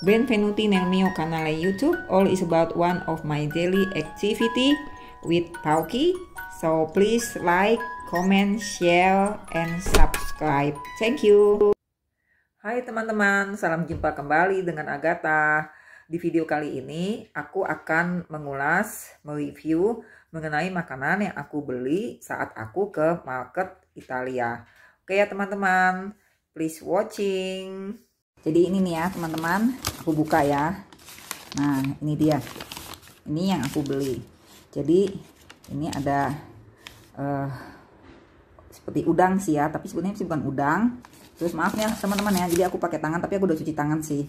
Benvenuti nel mio canale YouTube. All is about one of my daily activity with Pauki. So please like, comment, share, and subscribe. Thank you. Hai teman-teman, salam jumpa kembali dengan Agatha. Di video kali ini, aku akan mengulas, mereview mengenai makanan yang aku beli saat aku ke market Italia. Oke ya teman-teman, please watching jadi ini nih ya teman-teman aku buka ya nah ini dia ini yang aku beli jadi ini ada uh, seperti udang sih ya tapi sebenarnya sih bukan udang terus maaf ya teman-teman ya jadi aku pakai tangan tapi aku udah cuci tangan sih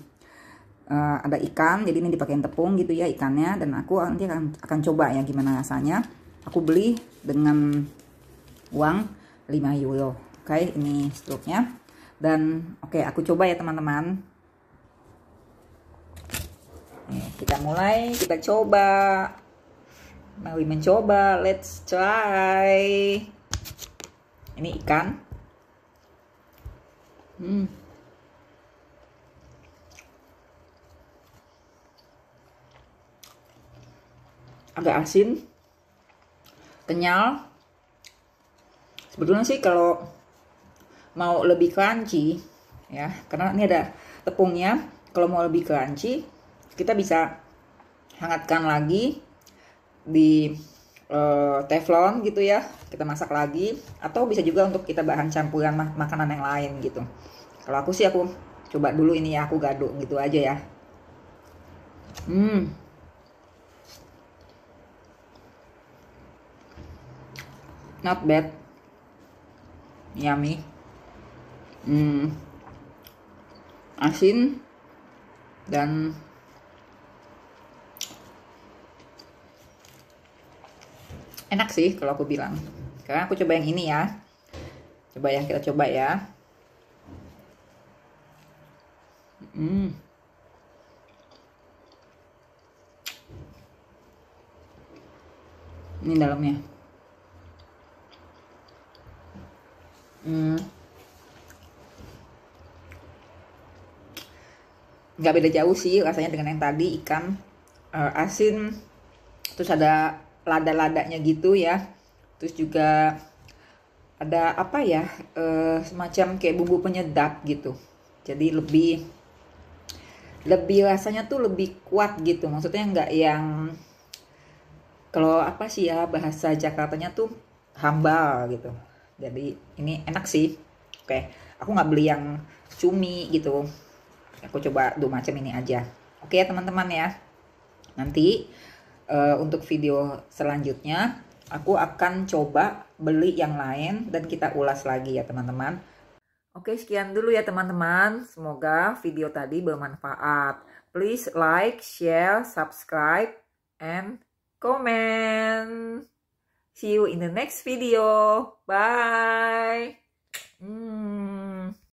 uh, ada ikan jadi ini dipakein tepung gitu ya ikannya dan aku nanti akan akan coba ya gimana rasanya aku beli dengan uang 5 euro oke okay, ini struknya dan oke okay, aku coba ya teman-teman kita mulai kita coba Mari mencoba let's try ini ikan hmm agak asin kenyal sebetulnya sih kalau mau lebih crunchy ya karena ini ada tepungnya kalau mau lebih crunchy kita bisa hangatkan lagi di uh, teflon gitu ya kita masak lagi atau bisa juga untuk kita bahan campuran mak makanan yang lain gitu kalau aku sih aku coba dulu ini ya aku gaduk gitu aja ya hmm not bad yummy hmm, asin dan enak sih kalau aku bilang sekarang aku coba yang ini ya coba ya kita coba ya hmm. ini dalamnya hmm. nggak beda jauh sih rasanya dengan yang tadi ikan uh, asin terus ada lada-ladanya gitu ya terus juga ada apa ya uh, semacam kayak bumbu penyedap gitu jadi lebih lebih rasanya tuh lebih kuat gitu maksudnya nggak yang kalau apa sih ya bahasa Jakartanya tuh hambal gitu jadi ini enak sih oke aku nggak beli yang cumi gitu aku coba dua macam ini aja oke ya teman-teman ya nanti uh, untuk video selanjutnya aku akan coba beli yang lain dan kita ulas lagi ya teman-teman Oke, sekian dulu ya teman-teman. Semoga video tadi bermanfaat. Please like, share, subscribe, and comment. See you in the next video. Bye. Mm.